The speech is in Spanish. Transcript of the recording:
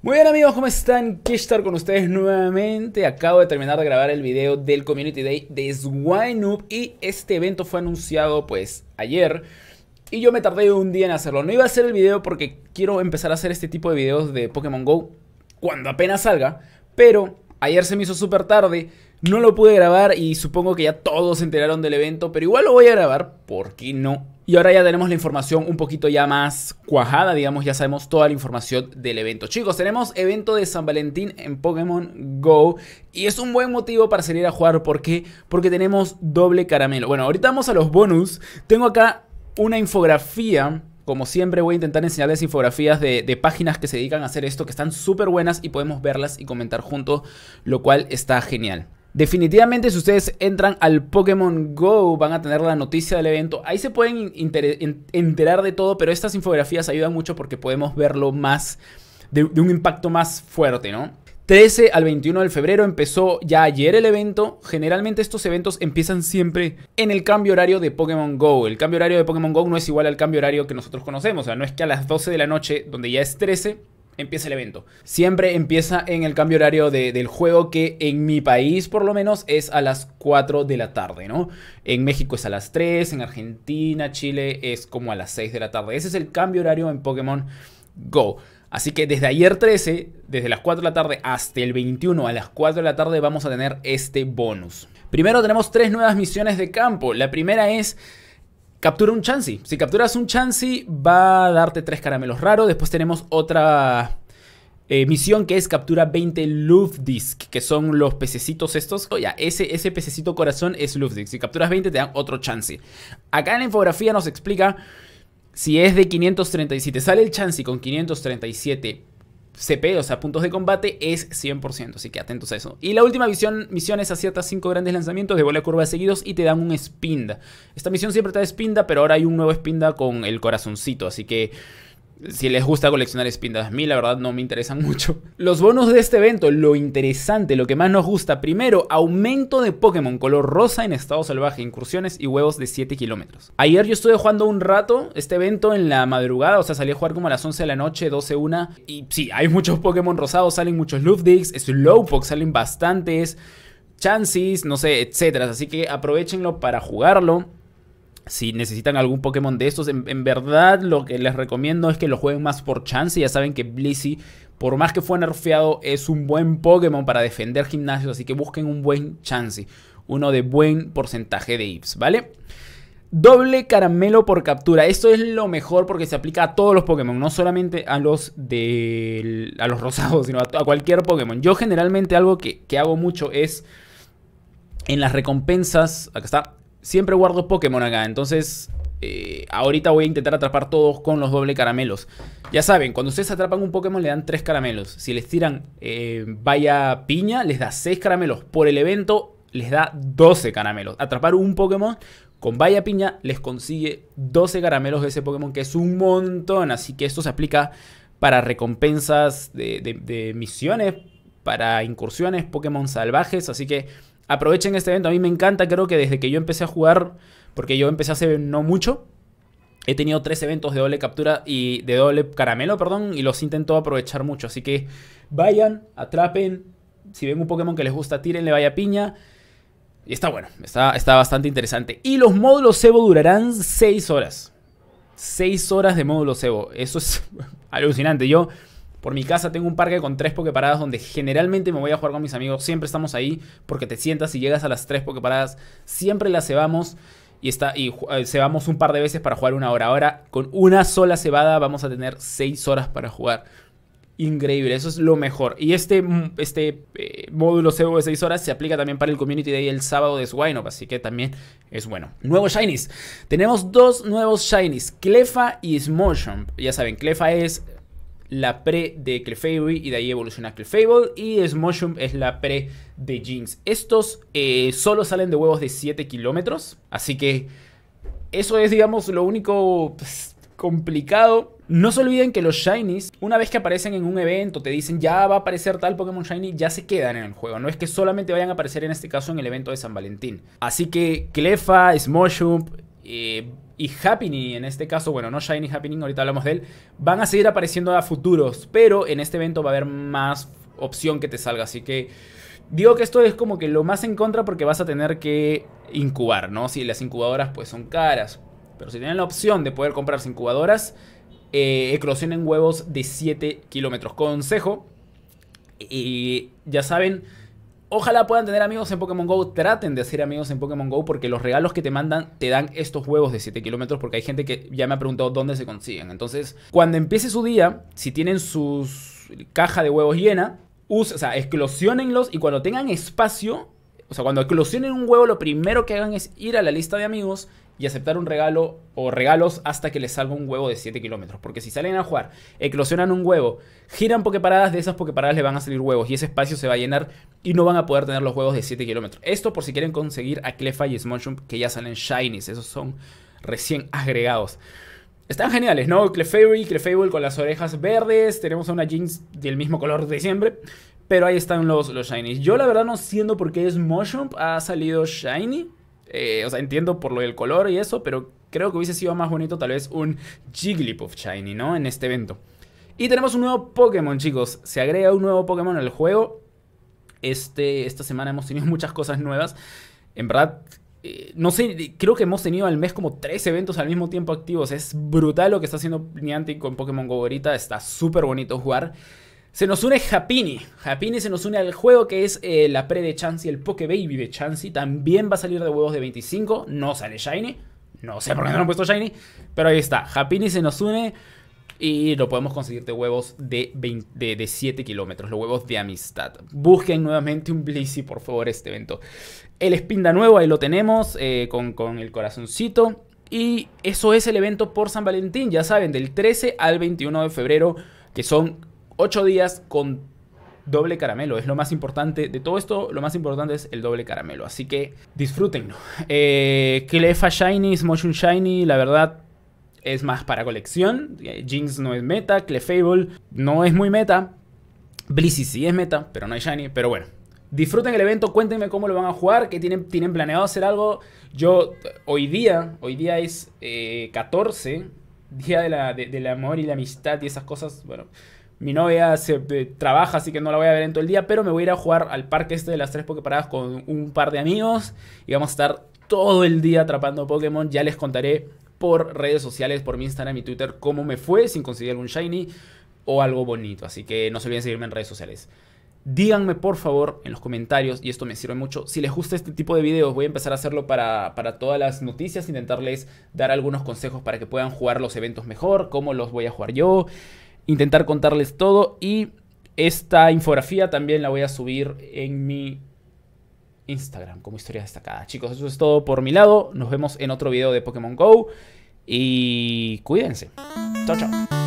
Muy bien amigos, ¿cómo están? Quiero estar con ustedes nuevamente. Acabo de terminar de grabar el video del Community Day de Noob y este evento fue anunciado pues ayer. Y yo me tardé un día en hacerlo. No iba a hacer el video porque quiero empezar a hacer este tipo de videos de Pokémon GO cuando apenas salga. Pero ayer se me hizo súper tarde. No lo pude grabar y supongo que ya todos se enteraron del evento, pero igual lo voy a grabar, ¿por qué no? Y ahora ya tenemos la información un poquito ya más cuajada, digamos, ya sabemos toda la información del evento. Chicos, tenemos evento de San Valentín en Pokémon Go y es un buen motivo para salir a jugar, ¿por qué? Porque tenemos doble caramelo. Bueno, ahorita vamos a los bonus. Tengo acá una infografía como siempre voy a intentar enseñarles infografías de, páginas que se dedican a hacer esto, que están súper buenas y podemos verlas y comentar juntos, lo cual está genial. Definitivamente si ustedes entran al Pokémon Go van a tener la noticia del evento. Ahí se pueden enterar de todo, pero estas infografías ayudan mucho porque podemos verlo más de, un impacto más fuerte, ¿no? 13 al 21 de febrero empezó ya ayer el evento. Generalmente estos eventos empiezan siempre en el cambio horario de Pokémon Go. El cambio horario de Pokémon Go no es igual al cambio horario que nosotros conocemos. O sea, no es que a las 12 de la noche, donde ya es 13, empieza el evento. Siempre empieza en el cambio horario del juego que en mi país por lo menos es a las 4 de la tarde, ¿no? En México es a las 3, en Argentina, Chile es como a las 6 de la tarde. Ese es el cambio horario en Pokémon Go. Así que desde ayer 13, desde las 4 de la tarde hasta el 21 a las 4 de la tarde vamos a tener este bonus. Primero tenemos tres nuevas misiones de campo. La primera es Captura un Chansey. Si capturas un Chansey, va a darte tres caramelos raros. Después tenemos otra eh, misión que es captura 20 Luftdisk, que son los pececitos estos. Oye, oh, ese, ese pececito corazón es Luftdisk. Si capturas 20 te dan otro Chansey. Acá en la infografía nos explica si es de 537. Sale el Chansey con 537 CP, o sea, puntos de combate, es 100%, así que atentos a eso. Y la última misión, misión es aciertas 5 grandes lanzamientos de bola curva seguidos y te dan un Spinda. Esta misión siempre te da Spinda, pero ahora hay un nuevo Spinda con el corazoncito, así que si les gusta coleccionar espindas. A mí la verdad no me interesan mucho. Los bonos de este evento, lo interesante, lo que más nos gusta. Primero, aumento de Pokémon color rosa en estado salvaje, incursiones y huevos de 7 kilómetros. Ayer yo estuve jugando un rato este evento en la madrugada, o sea, salí a jugar como a las 11 de la noche, 12, 1. Y sí, hay muchos Pokémon rosados, salen muchos Lufdix, Slowpoke salen bastantes, Chances, no sé, etcétera. Así que aprovechenlo para jugarlo si necesitan algún Pokémon de estos, en, verdad lo que les recomiendo es que lo jueguen más por chance. Ya saben que Blissey, por más que fue nerfeado, es un buen Pokémon para defender gimnasios. Así que busquen un buen chance. Uno de buen porcentaje de IPS, ¿vale? Doble caramelo por captura. Esto es lo mejor porque se aplica a todos los Pokémon, no solamente a los de, a los rosados, sino a, cualquier Pokémon. Yo generalmente algo que, que hago mucho es en las recompensas, acá está, siempre guardo Pokémon acá, entonces eh, ahorita voy a intentar atrapar todos con los doble caramelos. Ya saben, cuando ustedes atrapan un Pokémon le dan 3 caramelos. Si les tiran eh, vaya piña, les da 6 caramelos. Por el evento les da 12 caramelos. Atrapar un Pokémon con vaya piña les consigue 12 caramelos de ese Pokémon, que es un montón. Así que esto se aplica para recompensas de misiones, para incursiones Pokémon salvajes. Así que aprovechen este evento. A mí me encanta, creo que desde que yo empecé a jugar, porque yo empecé hace no mucho, he tenido tres eventos de doble captura y de doble caramelo, perdón, y los intento aprovechar mucho. Así que vayan, atrapen, si ven un Pokémon que les gusta, le vaya piña. Y está bueno, está, está bastante interesante. Y los módulos Sebo durarán 6 horas. 6 horas de módulos Sebo. Eso es alucinante. Yo por mi casa tengo un parque con tres pokeparadas donde generalmente me voy a jugar con mis amigos. Siempre estamos ahí porque te sientas y llegas a las tres Poképaradas. Siempre las cebamos y, está, y eh, cebamos un par de veces para jugar una hora. Ahora con una sola cebada vamos a tener seis horas para jugar. Increíble, eso es lo mejor. Y este, mm, este eh, módulo cebo de 6 horas se aplica también para el Community Day el sábado de Swinop, así que también es bueno. Nuevos Shinies. Tenemos dos nuevos Shinies, Clefa y Smoshomp. Ya saben, Clefa es la pre de Clefairy y de ahí evoluciona Clefable. Y Smoshum es la pre de Jinx. Estos eh, solo salen de huevos de 7 kilómetros. Así que eso es, digamos, lo único pues, complicado. No se olviden que los shinies, una vez que aparecen en un evento, te dicen ya va a aparecer tal Pokémon shiny, ya se quedan en el juego. No es que solamente vayan a aparecer en este caso en el evento de San Valentín. Así que Clefa, Smoshum, eh, y Happening, en este caso, bueno, no Shiny Happening, ahorita hablamos de él, van a seguir apareciendo a futuros, pero en este evento va a haber más opción que te salga, así que digo que esto es como que lo más en contra porque vas a tener que incubar, ¿no? Si las incubadoras pues son caras, pero si tienen la opción de poder comprarse incubadoras, eh, eclosionen huevos de 7 kilómetros. Consejo, y ya saben Ojalá puedan tener amigos en Pokémon Go, traten de hacer amigos en Pokémon Go porque los regalos que te mandan te dan estos huevos de 7 kilómetros porque hay gente que ya me ha preguntado dónde se consiguen. Entonces, cuando empiece su día, si tienen su caja de huevos llena, usa, o sea, Explosionenlos... y cuando tengan espacio, o sea, cuando eclosionen un huevo, lo primero que hagan es ir a la lista de amigos y aceptar un regalo o regalos hasta que les salga un huevo de 7 kilómetros. Porque si salen a jugar, eclosionan un huevo, giran pokeparadas, de esas pokeparadas le van a salir huevos y ese espacio se va a llenar y no van a poder tener los huevos de 7 kilómetros. Esto por si quieren conseguir a Clefa y que ya salen shinies, esos son recién agregados. Están geniales, ¿no? Clefairy, Clefable con las orejas verdes. Tenemos a una jeans del mismo color de siempre. Pero ahí están los, los shinies. Yo la verdad no siento por qué Smoshump ha salido shiny. Eh, o sea, entiendo por lo del color y eso, pero creo que hubiese sido más bonito tal vez un Jigglypuff Shiny, ¿no? En este evento. Y tenemos un nuevo Pokémon, chicos. Se agrega un nuevo Pokémon al juego. Este, esta semana hemos tenido muchas cosas nuevas. En verdad, eh, no sé, creo que hemos tenido al mes como tres eventos al mismo tiempo activos. Es brutal lo que está haciendo Niantic con Pokémon Go ahorita. Está súper bonito jugar. Se nos une Japini. Japini se nos une al juego que es eh, la pre de Chansey, el Poke de Chansey. También va a salir de huevos de 25. No sale Shiny. No sé por qué no han puesto Shiny. Pero ahí está. Japini se nos une. Y lo podemos conseguir de huevos de, de, 7 kilómetros. Los huevos de amistad. Busquen nuevamente un Blissey, por favor, este evento. El Spinda nuevo, ahí lo tenemos. Eh, con, con el corazoncito. Y eso es el evento por San Valentín. Ya saben, del 13 al 21 de febrero. Que son 8 días con doble caramelo. Es lo más importante de todo esto. Lo más importante es el doble caramelo. Así que disfrútenlo. Clefa eh, Shiny, Smotion Shiny, la verdad. Es más para colección. Eh, Jinx no es meta. Clefable no es muy meta. Blissey sí es meta, pero no hay Shiny. Pero bueno, disfruten el evento, cuéntenme cómo lo van a jugar, qué tienen, tienen planeado hacer algo. Yo eh, hoy día, hoy día es 14, día del amor y la amistad y esas cosas. Bueno, mi novia se eh, trabaja, así que no la voy a ver en todo el día, pero me voy a ir a jugar al parque este de las tres paradas con un par de amigos y vamos a estar todo el día atrapando Pokémon. Ya les contaré por redes sociales, por mi Instagram y Twitter, cómo me fue sin conseguir algún shiny o algo bonito. Así que no se olviden seguirme en redes sociales. Díganme por favor en los comentarios, y esto me sirve mucho, si les gusta este tipo de videos, voy a empezar a hacerlo para, para, todas las noticias, intentarles dar algunos consejos para que puedan jugar los eventos mejor, cómo los voy a jugar yo, intentar contarles todo y esta infografía también la voy a subir en mi Instagram como historia destacada. Chicos, eso es todo por mi lado. Nos vemos en otro video de Pokémon Go y cuídense. Chao, chao.